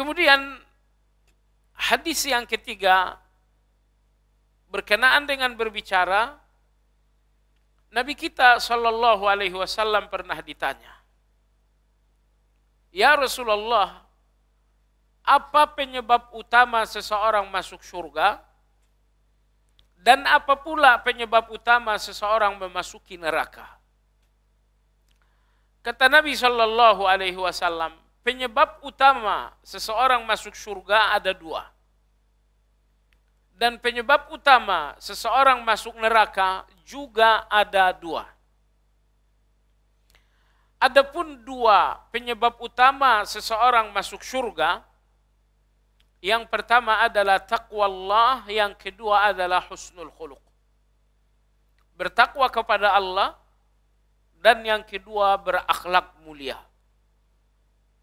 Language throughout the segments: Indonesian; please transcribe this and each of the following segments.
Kemudian hadis yang ketiga berkenaan dengan berbicara Nabi kita saw Alaihi Wasallam pernah ditanya, Ya Rasulullah, apa penyebab utama seseorang masuk surga? Dan apa pula penyebab utama seseorang memasuki neraka? Kata Nabi saw. Alaihi Wasallam, penyebab utama seseorang masuk surga ada dua. Dan penyebab utama seseorang masuk neraka juga ada dua. Adapun dua penyebab utama seseorang masuk surga, yang pertama adalah takwa Allah, yang kedua adalah husnul khuluq. Bertakwa kepada Allah, dan yang kedua berakhlak mulia.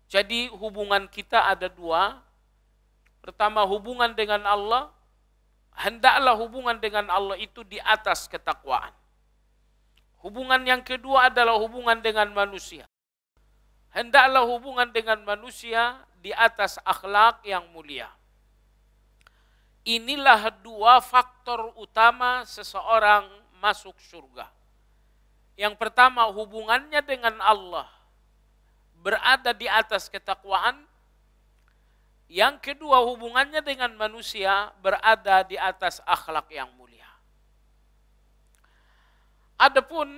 Jadi hubungan kita ada dua. Pertama hubungan dengan Allah. Hendaklah hubungan dengan Allah itu di atas ketakwaan. Hubungan yang kedua adalah hubungan dengan manusia. Hendaklah hubungan dengan manusia di atas akhlak yang mulia. Inilah dua faktor utama seseorang masuk surga. Yang pertama hubungannya dengan Allah berada di atas ketakwaan. Yang kedua hubungannya dengan manusia berada di atas akhlak yang mulia. Adapun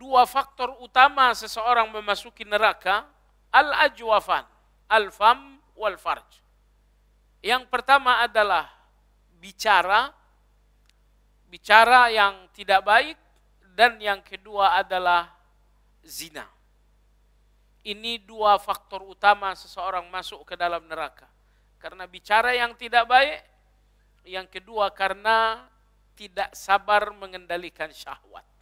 dua faktor utama seseorang memasuki neraka, al-ajwafan, al-fam wal farj. Yang pertama adalah bicara bicara yang tidak baik dan yang kedua adalah zina. Ini dua faktor utama seseorang masuk ke dalam neraka. Karena bicara yang tidak baik, yang kedua karena tidak sabar mengendalikan syahwat.